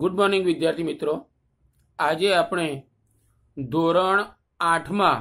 good morning વિદ્યાર્થી મિત્રો આજે આપણે ધોરણ આઠમાં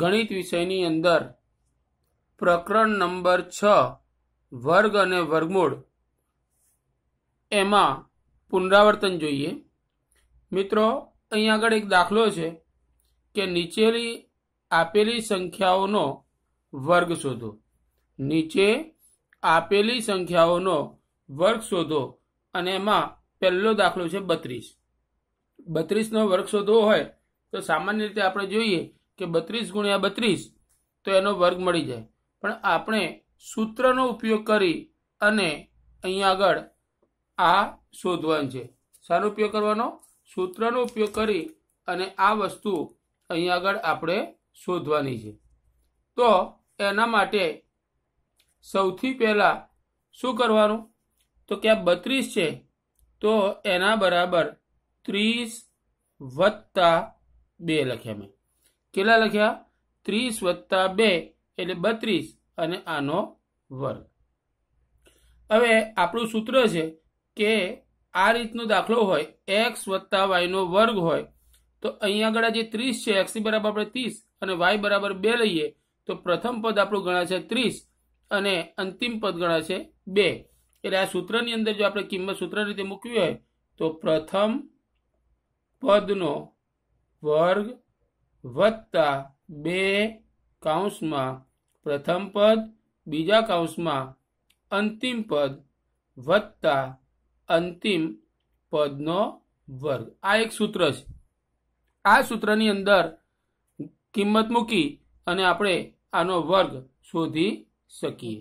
ગણિત વિષયની અંદર પ્રકરણ નંબર છ વર્ગ અને વર્ગમૂળ એમાં પુનરાવર્તન જોઈએ મિત્રો અહીં આગળ એક દાખલો છે કે નીચેની આપેલી સંખ્યાઓનો વર્ગ શોધો નીચે આપેલી સંખ્યાઓનો વર્ગ શોધો અને એમાં પહેલો દાખલો છે બત્રીસ બત્રીસનો વર્ગ શોધવો હોય તો સામાન્ય રીતે આપણે જોઈએ કે બત્રીસ ગુણ્યા બત્રીસ તો એનો વર્ગ મળી જાય પણ આપણે સૂત્રનો ઉપયોગ કરી અને અહીંયા આગળ આ શોધવાનું છે સારો ઉપયોગ કરવાનો સૂત્રનો ઉપયોગ કરી અને આ વસ્તુ અહીંયા આગળ આપણે શોધવાની છે તો એના માટે સૌથી પહેલાં શું કરવાનું તો ક્યાં બત્રીસ છે તો એના બરાબર ત્રીસ વત્તા બે લખ્યા મેં કેટલા લખ્યા ત્રીસ વત્તા બે એટલે બત્રીસ અને આનો વર્ગ હવે આપણું સૂત્ર છે કે આ રીતનો દાખલો હોય એક્સ વત્તા વાયનો વર્ગ હોય તો અહીંયા આગળ જે ત્રીસ છે એક્સની બરાબર આપણે ત્રીસ અને વાય બરાબર બે લઈએ તો પ્રથમ પદ આપણું ગણાશે ત્રીસ અને અંતિમ પદ ગણાશે બે એટલે આ સૂત્રની અંદર જો આપણે કિંમત સૂત્ર રીતે મૂકવી હોય તો પ્રથમ પદનો વર્ગ વત્તા બે કાઉન્સમાં પ્રથમ પદ બીજા કાઉન્સમાં અંતિમ પદ વત્તા અંતિમ પદનો વર્ગ આ એક સૂત્ર છે આ સૂત્રની અંદર કિંમત મૂકી અને આપણે આનો વર્ગ શોધી શકીએ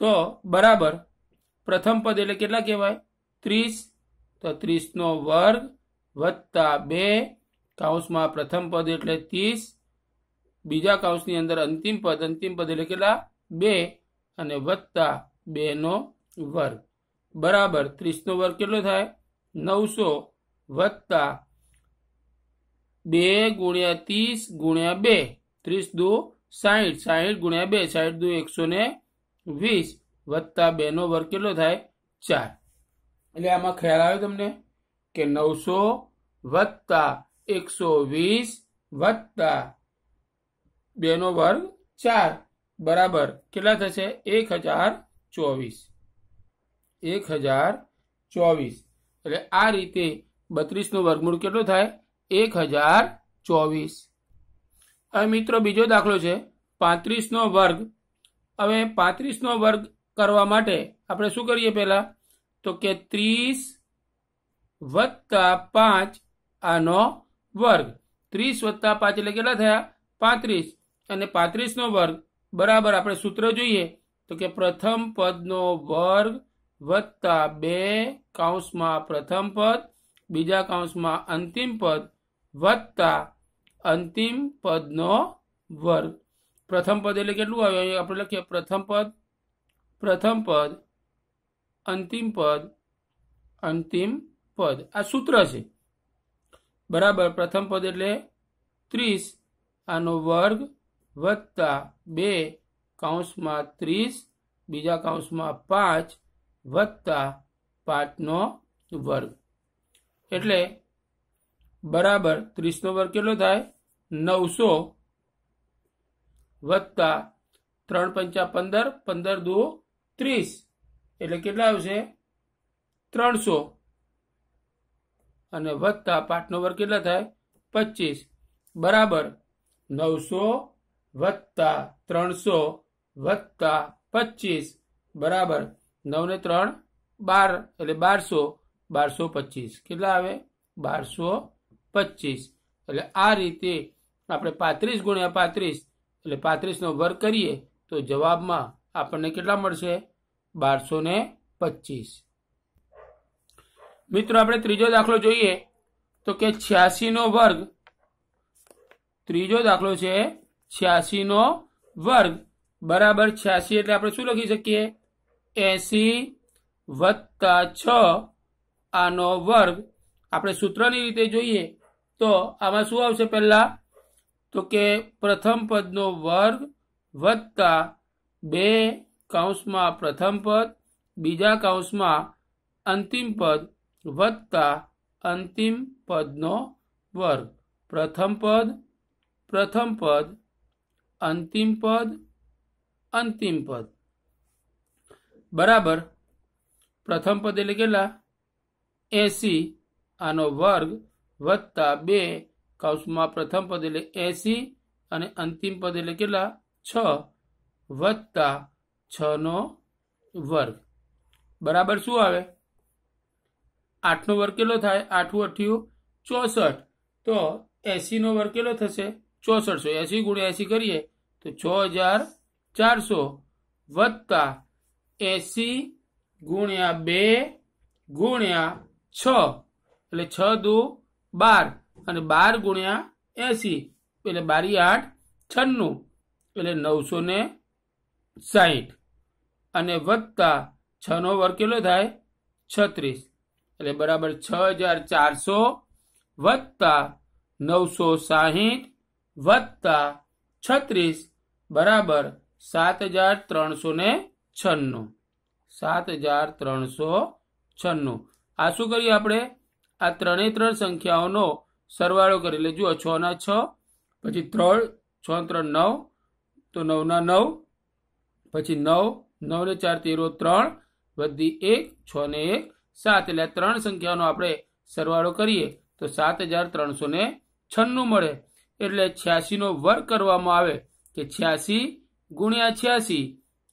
તો બરાબર પ્રથમ પદ એટલે કેટલા કહેવાય ત્રીસ તો ત્રીસનો વર્ગ વત્તા બે કાઉન્સમાં પ્રથમ પદ એટલે ત્રીસ બીજા કાઉન્સની અંદર અંતિમ પદ અંતિમ પદ એટલે કેટલા બે અને વત્તા બેનો વર્ગ બરાબર ત્રીસનો વર્ગ કેટલો થાય નવસો વત્તા બે ગુણ્યા ત્રીસ ગુણ્યા બે ત્રીસ દુ સાઠ સાઠ ગુણ્યા બે સાઠ દુ એકસો ને વીસ વત્તા બેનો વર્ગ કેટલો થાય ચાર એટલે આમાં ખ્યાલ આવ્યો તમને કે નવસો વત્તા એકસો વીસ વત્તા બેનો વર્ગ ચાર બરાબર કેટલા થશે એક હજાર ચોવીસ એક હજાર ચોવીસ એટલે આ રીતે બત્રીસનું વર્ગમૂળ કેટલો થાય એક હજાર ચોવીસ હવે મિત્રો બીજો દાખલો છે પાંત્રીસનો વર્ગ હવે પાંત્રીસનો વર્ગ કરવા માટે આપણે શું કરીએ પહેલા તો કે ત્રીસ વત્તા પાંચ આનો વર્ગ ત્રીસ વત્તા પાંચ એટલે કેટલા થયા પાંત્રીસ અને પાંત્રીસનો વર્ગ બરાબર આપણે સૂત્ર જોઈએ તો કે પ્રથમ પદનો વર્ગ વત્તા બે કાઉન્સમાં પ્રથમ પદ બીજા કાઉન્સમાં અંતિમ પદ વત્તા અંતિમ પદનો વર્ગ પ્રથમ પદ એટલે કેટલું આવ્યું આપણે લખીએ પ્રથમ પદ પ્રથમ પદ અંતિમ પદ અંતિમ પદ આ સૂત્ર છે બરાબર પ્રથમ પદ એટલે ત્રીસ આનો વર્ગ વત્તા બે કાઉન્સમાં ત્રીસ બીજા કાઉન્સમાં પાંચ વત્તા પાંચનો વર્ગ એટલે બરાબર ત્રીસનો વર્ગ કેટલો થાય નવસો વત્તા ત્રણ પંચા પંદર પંદર દુઓ ત્રીસ એટલે કેટલા આવશે ત્રણસો અને વત્તા પાઠનો વર્ગ કેટલા થાય પચીસ બરાબર નવસો વત્તા ત્રણસો વત્તા પચીસ બરાબર નવ ને ત્રણ બાર એટલે બારસો બારસો પચીસ કેટલા આવે બારસો પચીસ એટલે આ રીતે આપણે પાંત્રીસ ગુણ્યા પાંત્રીસ એટલે પાંત્રીસનો વર્ગ કરીએ તો જવાબમાં આપણને કેટલા મળશે બારસો ને પચીસ મિત્રો આપણે ત્રીજો દાખલો જોઈએ તો કે છ્યાસીનો વર્ગ ત્રીજો દાખલો છે છ્યાસીનો વર્ગ બરાબર છ્યાસી એટલે આપણે શું લખી શકીએ એસી વત્તા છ આનો વર્ગ આપણે સૂત્રની રીતે જોઈએ તો આમાં શું આવશે પહેલા તો કે પ્રથમ પદનો વર્ગ વત્તા બે કૌંસમાં પ્રથમ પદ બીજા કૌંસમાં અંતિમ પદ વત્તા અંતિમ પદનો વર્ગ પ્રથમ પદ પ્રથમ પદ અંતિમ પદ અંતિમ પદ બરાબર પ્રથમ પદ એટલે કેટલા એસી આનો વર્ગ વત્તા બે કૌંસમાં પ્રથમ પદ એટલે એસી અને અંતિમ પદ એટલે કેટલા છ વત્તા છનો વર્ગ બરાબર શું આવે આઠનો વર્ગ કેટલો થાય આઠું અઠ્યું ચોસઠ તો એસીનો વર્ગ કેટલો થશે ચોસઠસો એસી ગુણ્યા એસી કરીએ તો છ હજાર ચારસો વત્તા એસી ગુણ્યા બે ગુણ્યા છ એટલે છ દુ બાર અને બાર ગુણ્યા એસી એટલે બારી આઠ છન્નું એટલે નવસો ને સાહીઠ અને વત્તા છનો વર્ગ કેટલો થાય છત્રીસ એટલે બરાબર છ હજાર ચારસો વત્તા નવસો સાહીઠ વત્તા છત્રીસ બરાબર સાત હજાર ત્રણસો ને છન્નું સાત હજાર ત્રણસો છન્નું આ શું કરીએ આપણે આ ત્રણે ત્રણ સંખ્યાઓનો સરવાળો કરી લેજો છ ના છ પછી ત્રણ છ ત્રણ નવ તો નવના નવ પછી નવ નવ ને ચાર તેરો ત્રણ વધી એક છ ને એક સાત એટલે ત્રણ સંખ્યાનો આપણે સરવાળો કરીએ તો સાત હજાર ત્રણસો ને છન્નું મળે એટલે છ્યાસીનો વર્ગ કરવામાં આવે કે છ્યાસી ગુણ્યા છ્યાસી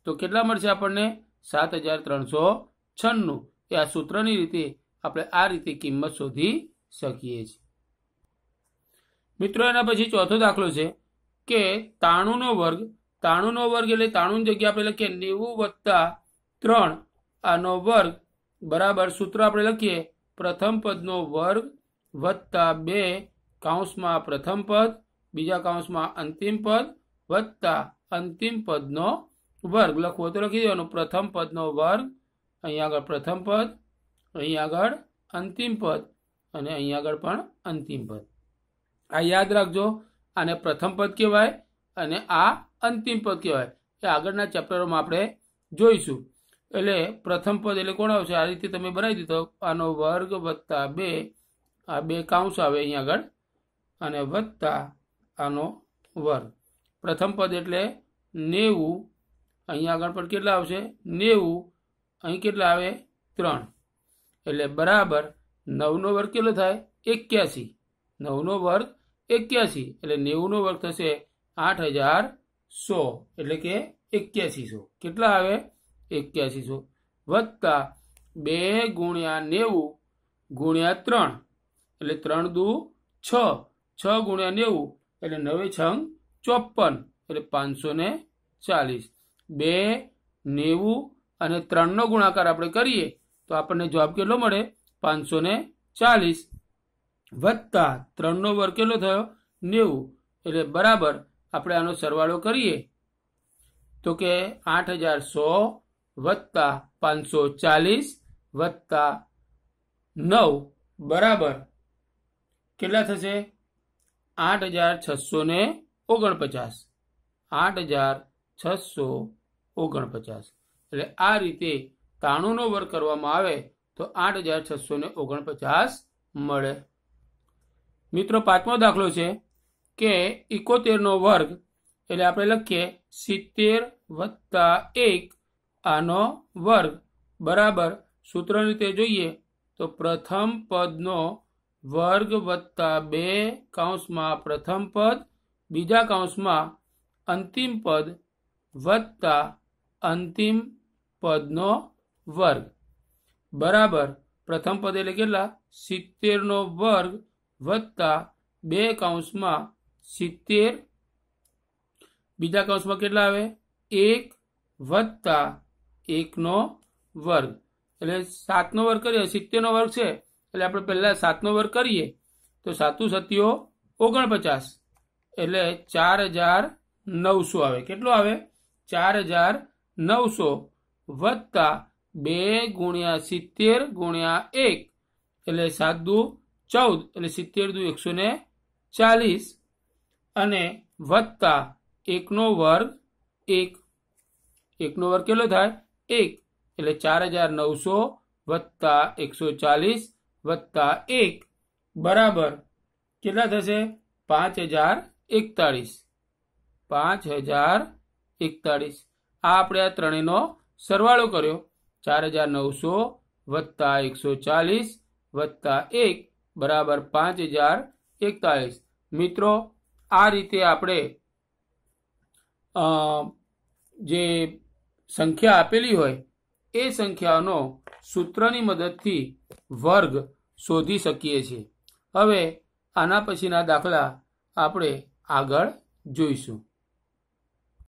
તો કેટલા મળશે આપણને સાત હજાર ત્રણસો છન્નું એ આ સૂત્રની રીતે આપણે આ રીતે કિંમત શોધી શકીએ છીએ મિત્રો એના પછી ચોથો દાખલો છે કે તાણુંનો વર્ગ ત્રાણું નો વર્ગ એટલે ત્રાણું જગ્યા આપણે લખીએ નેવું વત્તા ત્રણ આનો વર્ગ બરાબર સૂત્ર આપણે લખીએ પ્રથમ પદનો વર્ગ વત્તા બે કાંસમાં પ્રથમ પદ બીજા કાંસમાં અંતિમ પદ વત્તા અંતિમ પદનો વર્ગ લખવો તો લખી દેવાનો પ્રથમ પદનો વર્ગ અહીં આગળ પ્રથમ પદ અહીં આગળ અંતિમ પદ અને અહીં આગળ પણ અંતિમ પદ આ યાદ રાખજો આને પ્રથમ પદ કહેવાય અને આ અંતિમ પદ કહેવાય એ આગળના ચેપ્ટરોમાં આપણે જોઈશું એટલે પ્રથમ પદ એટલે કોણ આવશે આ રીતે તમે બનાવી દીધો આનો વર્ગ વત્તા બે આ બે કાઉન્સ આવે અહીંયા આગળ અને વત્તા આનો વર્ગ પ્રથમ પદ એટલે નેવું અહીંયા આગળ પણ કેટલા આવશે નેવું અહીં કેટલા આવે ત્રણ એટલે બરાબર નવનો વર્ગ કેટલો થાય એક્યાસી નવનો વર્ગ એક્યાસી એટલે નેવુંનો વર્ગ થશે આઠ હજાર સો એટલે કે એક્યાસીસો કેટલા આવે એક્યાસીસો વત્તા બે ગુણ્યા નેવું ગુણ્યા ત્રણ એટલે ત્રણ દુ છ છ ગુણ્યા નેવું એટલે નવે છંગ ચોપન એટલે પાંચસો ને ચાલીસ બે નેવું અને ત્રણનો ગુણાકાર આપણે કરીએ તો આપણને જવાબ કેટલો મળે પાંચસો ને ચાલીસ વત્તા ત્રણનો વર્ગ કેટલો થયો નેવું એટલે બરાબર આપણે આનો સરવાળો કરીએ તો કે આઠ હજાર સો વત્તા પાંચસો ચાલીસ વત્તા નવ બરાબર કેટલા થશે આઠ હજાર છસો ને ઓગણપચાસ આઠ હજાર છસો ઓગણપચાસ એટલે આ રીતે ત્રાણુંનો વર્ગ કરવામાં આવે તો આઠ હજાર છસો ઓગણપચાસ મળે મિત્રો પાંચમો દાખલો છે કે ઇકોતેરનો વર્ગ એટલે આપણે લખીએ સિત્તેર વત્તા એક આનો વર્ગ બરાબર સૂત્રની રીતે જોઈએ તો પ્રથમ પદનો વર્ગ વત્તા બે કાંસમાં પ્રથમ પદ બીજા કાંસમાં અંતિમ પદ વત્તા અંતિમ પદનો વર્ગ બરાબર પ્રથમ પદ એટલે કેટલા સિત્તેરનો વર્ગ વત્તા બે કાંસમાં સિત્તેર બીજા કૌશમાં કેટલા આવે એક વત્તા એકનો વર્ગ એટલે સાતનો વર્ગ કરીએ સિત્તેરનો વર્ગ છે એટલે આપણે પહેલાં સાતનો વર્ગ કરીએ તો સાતું સત્યો ઓગણપચાસ એટલે ચાર હજાર નવસો આવે કેટલો આવે ચાર હજાર નવસો વત્તા બે ગુણ્યા સિત્તેર ગુણ્યા એક એટલે સાત દુ ચૌદ એટલે સિત્તેર દુ એકસો ને ચાલીસ અને વત્તા એકનો વર્ગ એક એકનો વર્ગ કેટલો થાય એક એટલે ચાર હજાર નવસો વત્તા એકસો ચાલીસ વત્તા એક બરાબર કેટલા થશે પાંચ હજાર એકતાળીસ પાંચ હજાર એકતાળીસ આ આપણે આ ત્રણેયનો સરવાળો કર્યો ચાર હજાર નવસો વત્તા એકસો ચાલીસ વત્તા એક બરાબર પાંચ હજાર એકતાળીસ મિત્રો આ રીતે આપણે જે સંખ્યા આપેલી હોય એ સંખ્યાનો સૂત્રની મદદથી વર્ગ શોધી શકીએ છીએ હવે આના પછીના દાખલા આપણે આગળ જોઈશું